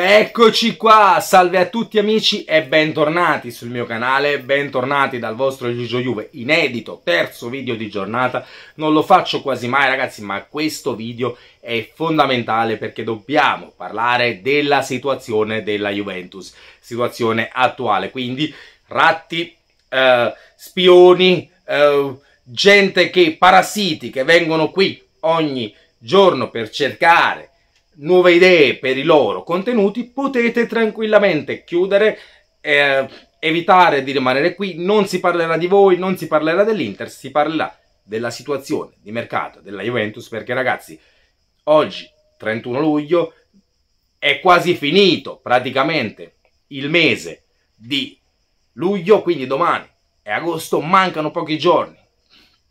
Eccoci qua, salve a tutti amici e bentornati sul mio canale, bentornati dal vostro Gigio Juve, inedito, terzo video di giornata, non lo faccio quasi mai ragazzi, ma questo video è fondamentale perché dobbiamo parlare della situazione della Juventus, situazione attuale, quindi ratti, eh, spioni, eh, gente che, parassiti che vengono qui ogni giorno per cercare nuove idee per i loro contenuti, potete tranquillamente chiudere, eh, evitare di rimanere qui, non si parlerà di voi, non si parlerà dell'Inter, si parlerà della situazione di mercato della Juventus, perché ragazzi, oggi 31 luglio è quasi finito praticamente il mese di luglio, quindi domani è agosto, mancano pochi giorni,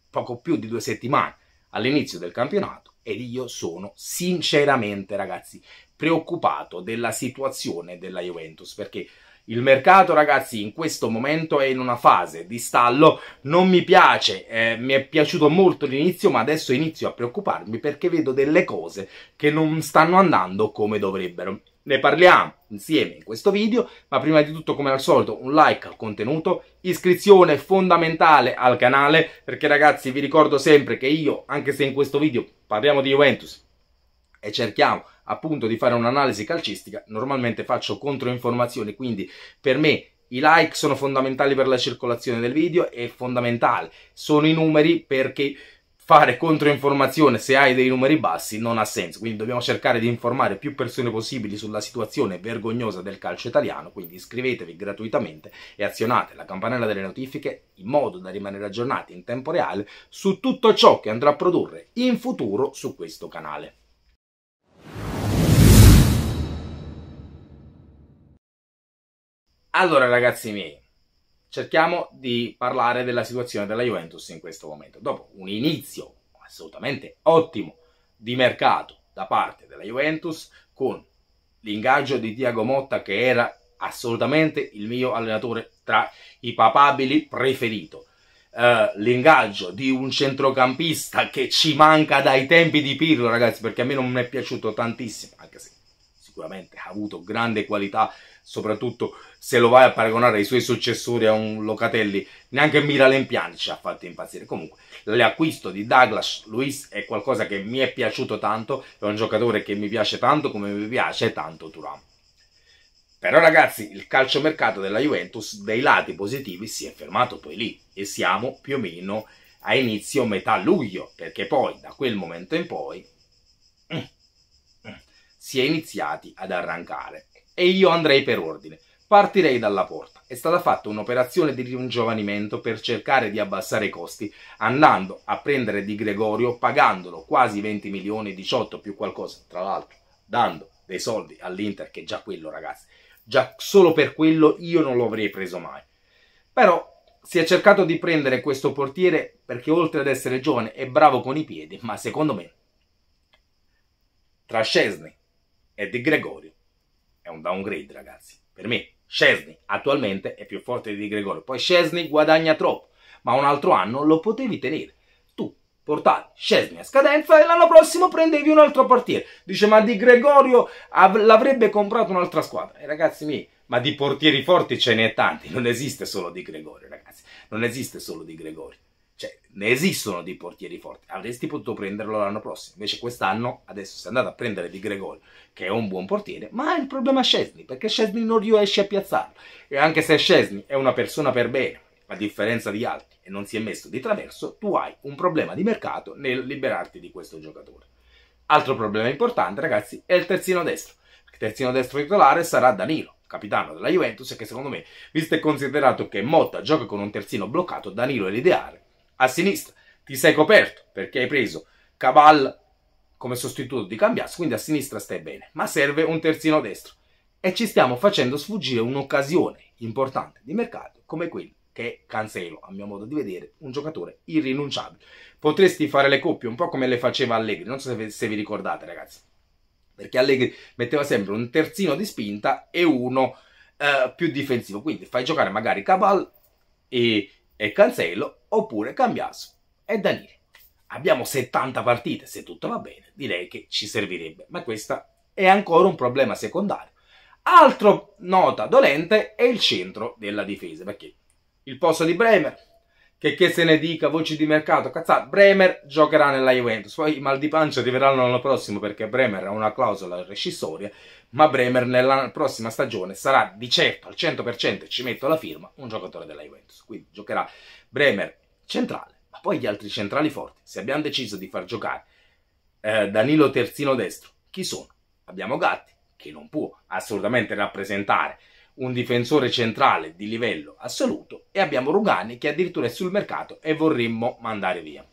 poco più di due settimane all'inizio del campionato ed io sono sinceramente, ragazzi, preoccupato della situazione della Juventus perché il mercato, ragazzi, in questo momento è in una fase di stallo, non mi piace, eh, mi è piaciuto molto l'inizio, ma adesso inizio a preoccuparmi perché vedo delle cose che non stanno andando come dovrebbero ne parliamo insieme in questo video, ma prima di tutto come al solito un like al contenuto, iscrizione fondamentale al canale, perché ragazzi vi ricordo sempre che io, anche se in questo video parliamo di Juventus e cerchiamo appunto di fare un'analisi calcistica, normalmente faccio controinformazioni, quindi per me i like sono fondamentali per la circolazione del video e fondamentale, sono i numeri perché fare controinformazione se hai dei numeri bassi non ha senso, quindi dobbiamo cercare di informare più persone possibili sulla situazione vergognosa del calcio italiano, quindi iscrivetevi gratuitamente e azionate la campanella delle notifiche in modo da rimanere aggiornati in tempo reale su tutto ciò che andrà a produrre in futuro su questo canale. Allora ragazzi miei, cerchiamo di parlare della situazione della Juventus in questo momento. Dopo un inizio assolutamente ottimo di mercato da parte della Juventus con l'ingaggio di Tiago Motta che era assolutamente il mio allenatore tra i papabili preferito. Uh, l'ingaggio di un centrocampista che ci manca dai tempi di Pirlo, ragazzi, perché a me non mi è piaciuto tantissimo, anche se sicuramente ha avuto grande qualità soprattutto se lo vai a paragonare ai suoi successori a un Locatelli, neanche Miralem Pjanic ci ha fatto impazzire. Comunque, l'acquisto di Douglas Luis è qualcosa che mi è piaciuto tanto, è un giocatore che mi piace tanto come mi piace tanto Turam. Però ragazzi, il calciomercato della Juventus dei lati positivi si è fermato poi lì e siamo più o meno a inizio metà luglio, perché poi da quel momento in poi mm, mm, si è iniziati ad arrancare e io andrei per ordine. Partirei dalla porta. È stata fatta un'operazione di ringiovanimento per cercare di abbassare i costi, andando a prendere Di Gregorio, pagandolo quasi 20 milioni, 18 più qualcosa, tra l'altro dando dei soldi all'Inter, che già quello ragazzi, già solo per quello io non lo avrei preso mai. Però si è cercato di prendere questo portiere perché oltre ad essere giovane è bravo con i piedi, ma secondo me tra Scesni e Di Gregorio un downgrade, ragazzi. Per me, Scesni attualmente è più forte di Gregorio. Poi Scesni guadagna troppo, ma un altro anno lo potevi tenere. Tu portavi Scesni a scadenza e l'anno prossimo prendevi un altro portiere. Dice, ma di Gregorio l'avrebbe comprato un'altra squadra. E ragazzi miei, ma di portieri forti ce n'è tanti. Non esiste solo di Gregorio, ragazzi. Non esiste solo di Gregorio. Cioè, ne esistono dei portieri forti. Avresti potuto prenderlo l'anno prossimo. Invece quest'anno, adesso sei andato a prendere Di Gregor, che è un buon portiere, ma il problema è Scesni, perché Scesni non riesce a piazzarlo. E anche se Scesni è una persona per bene, a differenza di altri, e non si è messo di traverso, tu hai un problema di mercato nel liberarti di questo giocatore. Altro problema importante, ragazzi, è il terzino destro. Il terzino destro titolare sarà Danilo, capitano della Juventus, e che secondo me, visto e considerato che Motta gioca con un terzino bloccato, Danilo è l'ideale a sinistra, ti sei coperto perché hai preso Cabal come sostituto di Cambias, quindi a sinistra stai bene, ma serve un terzino destro e ci stiamo facendo sfuggire un'occasione importante di mercato come quella che Cancelo, a mio modo di vedere, un giocatore irrinunciabile. Potresti fare le coppie un po' come le faceva Allegri, non so se vi ricordate ragazzi, perché Allegri metteva sempre un terzino di spinta e uno Uh, più difensivo. Quindi fai giocare magari Cabal e e Cancello oppure cambiasso e Danilo. Abbiamo 70 partite, se tutto va bene, direi che ci servirebbe, ma questo è ancora un problema secondario. Altro nota dolente è il centro della difesa, perché il posto di Bremer che, che se ne dica, voci di mercato, cazzate, Bremer giocherà nella Juventus, poi i mal di pancia arriveranno l'anno prossimo perché Bremer ha una clausola rescissoria, ma Bremer nella prossima stagione sarà di certo al 100%, ci metto la firma, un giocatore della Juventus, quindi giocherà Bremer centrale, ma poi gli altri centrali forti, se abbiamo deciso di far giocare eh, Danilo terzino destro, chi sono? Abbiamo Gatti, che non può assolutamente rappresentare un difensore centrale di livello assoluto e abbiamo Rugani che addirittura è sul mercato e vorremmo mandare via.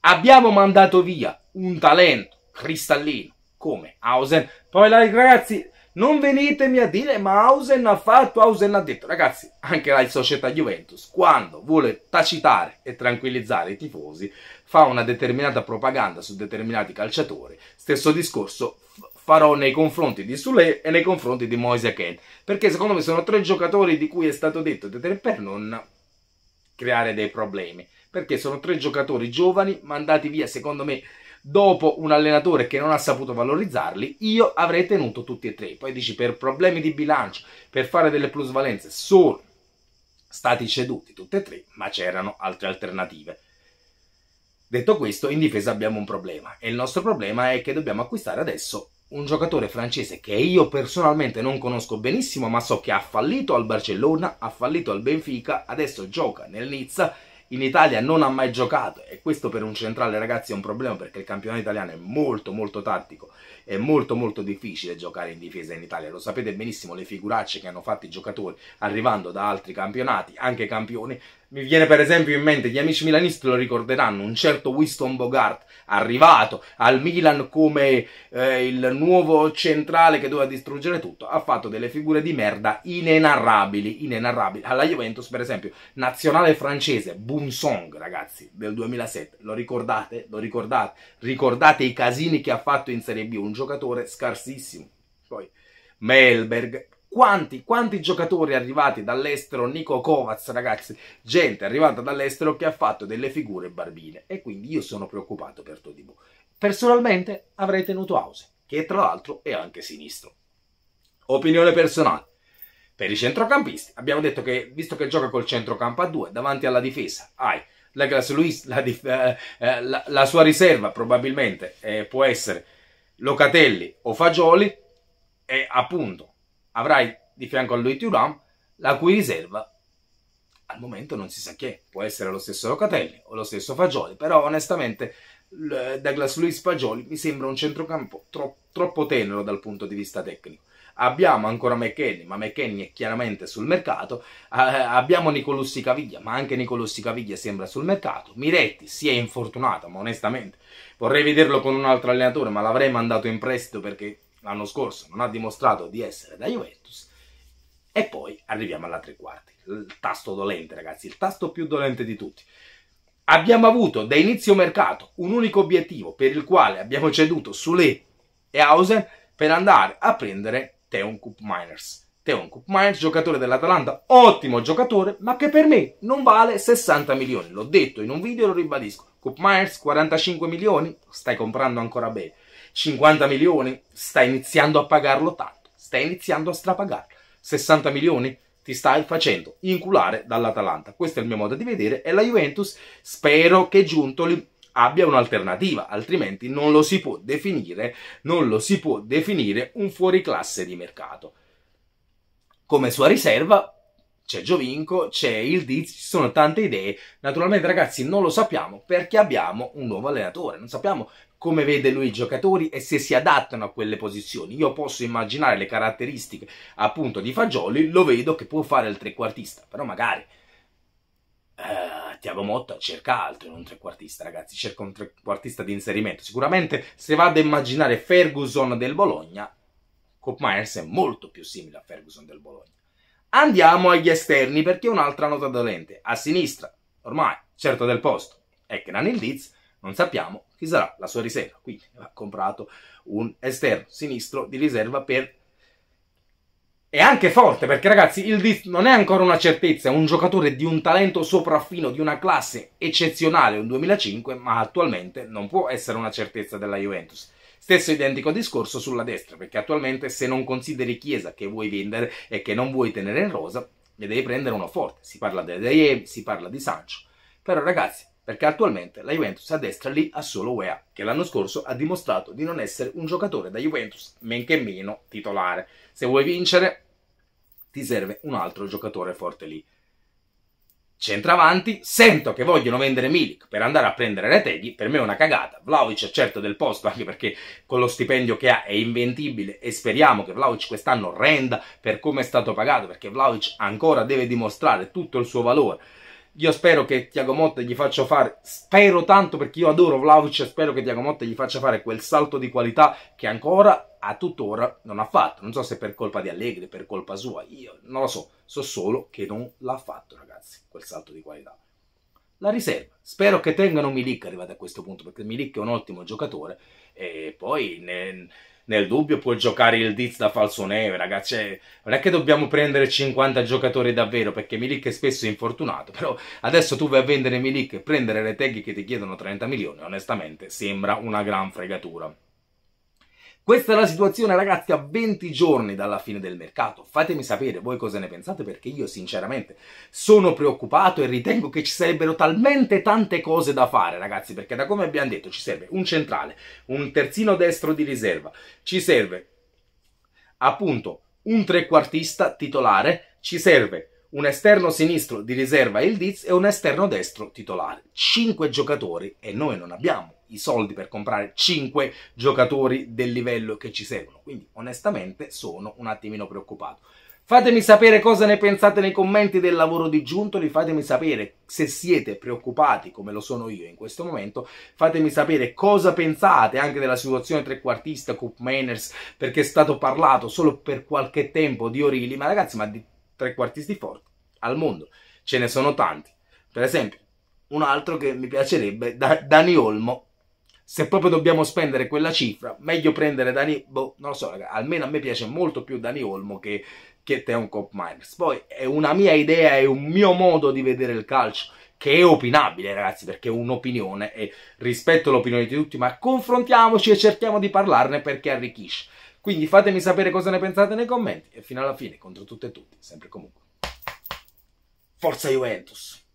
Abbiamo mandato via un talento cristallino come Hausen. Poi ragazzi, non venitemi a dire ma Hausen ha fatto, Hausen ha detto. Ragazzi, anche la società Juventus quando vuole tacitare e tranquillizzare i tifosi fa una determinata propaganda su determinati calciatori. Stesso discorso farò nei confronti di Sule e nei confronti di Moise Ken. Perché secondo me sono tre giocatori di cui è stato detto per non creare dei problemi. Perché sono tre giocatori giovani mandati via, secondo me, dopo un allenatore che non ha saputo valorizzarli, io avrei tenuto tutti e tre. Poi dici per problemi di bilancio, per fare delle plusvalenze, sono stati ceduti tutti e tre, ma c'erano altre alternative. Detto questo, in difesa abbiamo un problema e il nostro problema è che dobbiamo acquistare adesso un giocatore francese che io personalmente non conosco benissimo, ma so che ha fallito al Barcellona, ha fallito al Benfica, adesso gioca nel Nizza, in Italia non ha mai giocato e questo per un centrale ragazzi è un problema perché il campionato italiano è molto molto tattico, è molto molto difficile giocare in difesa in Italia, lo sapete benissimo le figuracce che hanno fatto i giocatori arrivando da altri campionati, anche campioni, mi viene per esempio in mente, gli amici milanisti lo ricorderanno, un certo Winston Bogart, arrivato al Milan come eh, il nuovo centrale che doveva distruggere tutto, ha fatto delle figure di merda inenarrabili, inenarrabili. Alla Juventus, per esempio, nazionale francese, Bunsong, ragazzi, del 2007, lo ricordate? Lo ricordate? Ricordate i casini che ha fatto in Serie B, un giocatore scarsissimo. Poi, Melberg, quanti, quanti giocatori arrivati dall'estero, Nico Kovac ragazzi, gente arrivata dall'estero che ha fatto delle figure barbine e quindi io sono preoccupato per Todibo. Personalmente avrei tenuto House, che tra l'altro è anche sinistro. Opinione personale. Per i centrocampisti abbiamo detto che visto che gioca col centrocampo a due davanti alla difesa, hai la, Luis, la, eh, eh, la, la sua riserva probabilmente eh, può essere Locatelli o Fagioli e appunto avrai di fianco a lui Turam, la cui riserva al momento non si sa chi è. Può essere lo stesso Locatelli o lo stesso Fagioli, però onestamente Douglas Luis Fagioli mi sembra un centrocampo tro troppo tenero dal punto di vista tecnico. Abbiamo ancora McKenny, ma McKenny è chiaramente sul mercato. Uh, abbiamo Nicolussi Caviglia, ma anche Nicolussi Caviglia sembra sul mercato. Miretti si è infortunato, ma onestamente vorrei vederlo con un altro allenatore, ma l'avrei mandato in prestito perché l'anno scorso non ha dimostrato di essere da Juventus. E poi arriviamo alla tre quarti, il tasto dolente ragazzi, il tasto più dolente di tutti. Abbiamo avuto da inizio mercato un unico obiettivo per il quale abbiamo ceduto Sule e Hauser per andare a prendere Teon Cup Miners. Teonco Maez, giocatore dell'Atalanta, ottimo giocatore, ma che per me non vale 60 milioni. L'ho detto in un video e lo ribadisco. Koopmeyers 45 milioni, stai comprando ancora bene. 50 milioni, stai iniziando a pagarlo tanto. Stai iniziando a strapagarlo. 60 milioni, ti stai facendo inculare dall'Atalanta. Questo è il mio modo di vedere e la Juventus spero che Giuntoli abbia un'alternativa, altrimenti non lo si può definire, non lo si può definire un fuoriclasse di mercato come sua riserva c'è Giovinco, c'è il Diz, ci sono tante idee. Naturalmente, ragazzi, non lo sappiamo perché abbiamo un nuovo allenatore. Non sappiamo come vede lui i giocatori e se si adattano a quelle posizioni. Io posso immaginare le caratteristiche appunto di Fagioli, lo vedo che può fare il trequartista, però magari Uh, eh, Tiago Motta cerca altro, non un trequartista, ragazzi, cerca un trequartista di inserimento. Sicuramente se vado a immaginare Ferguson del Bologna, Coop Myers è molto più simile a Ferguson del Bologna. Andiamo agli esterni perché un'altra nota dolente. A sinistra, ormai certo del posto, è che il Diz non sappiamo chi sarà la sua riserva. Quindi ha comprato un esterno sinistro di riserva per... È anche forte perché ragazzi il Diz non è ancora una certezza, è un giocatore di un talento sopraffino, di una classe eccezionale, un 2005, ma attualmente non può essere una certezza della Juventus Stesso identico discorso sulla destra, perché attualmente se non consideri Chiesa che vuoi vendere e che non vuoi tenere in rosa, ne devi prendere uno forte. Si parla di Daiem, si parla di Sancho. Però ragazzi, perché attualmente la Juventus a destra lì ha solo UEA, che l'anno scorso ha dimostrato di non essere un giocatore da Juventus, men che meno titolare. Se vuoi vincere, ti serve un altro giocatore forte lì centravanti, sento che vogliono vendere Milik per andare a prendere Reteghi, per me è una cagata. Vlaovic è certo del posto, anche perché con lo stipendio che ha è inventibile e speriamo che Vlaovic quest'anno renda per come è stato pagato, perché Vlaovic ancora deve dimostrare tutto il suo valore io spero che Tiago Motta gli faccia fare, spero tanto perché io adoro Vlaovic, spero che Tiago Motta gli faccia fare quel salto di qualità che ancora a tuttora non ha fatto. Non so se per colpa di Allegri, per colpa sua, io non lo so, so solo che non l'ha fatto ragazzi, quel salto di qualità. La riserva, spero che tengano Milik arrivato a questo punto perché Milik è un ottimo giocatore e poi... Ne nel dubbio può giocare il Diz da falso 9, ragazzi. Cioè, non è che dobbiamo prendere 50 giocatori davvero, perché Milik è spesso infortunato, però adesso tu vai a vendere Milik e prendere le Reteghi che ti chiedono 30 milioni, onestamente sembra una gran fregatura. Questa è la situazione ragazzi a 20 giorni dalla fine del mercato. Fatemi sapere voi cosa ne pensate perché io sinceramente sono preoccupato e ritengo che ci sarebbero talmente tante cose da fare ragazzi perché da come abbiamo detto ci serve un centrale, un terzino destro di riserva, ci serve appunto un trequartista titolare, ci serve un esterno sinistro di riserva il Diz e un esterno destro titolare. 5 giocatori e noi non abbiamo i soldi per comprare 5 giocatori del livello che ci servono, quindi onestamente sono un attimino preoccupato. Fatemi sapere cosa ne pensate nei commenti del lavoro di Giuntoli, fatemi sapere se siete preoccupati come lo sono io in questo momento, fatemi sapere cosa pensate anche della situazione trequartista, Cup Manners, perché è stato parlato solo per qualche tempo di Orili, ma ragazzi ma di trequartisti forti al mondo. Ce ne sono tanti. Per esempio, un altro che mi piacerebbe, da Dani Olmo. Se proprio dobbiamo spendere quella cifra, meglio prendere Dani... Boh, non lo so, ragazzi. almeno a me piace molto più Dani Olmo che, che Theon Cop Miners. Poi è una mia idea, è un mio modo di vedere il calcio che è opinabile, ragazzi, perché è un'opinione e rispetto l'opinione di tutti, ma confrontiamoci e cerchiamo di parlarne perché arricchisce. Quindi fatemi sapere cosa ne pensate nei commenti e fino alla fine, contro tutte e tutti, sempre comunque. Forza Juventus!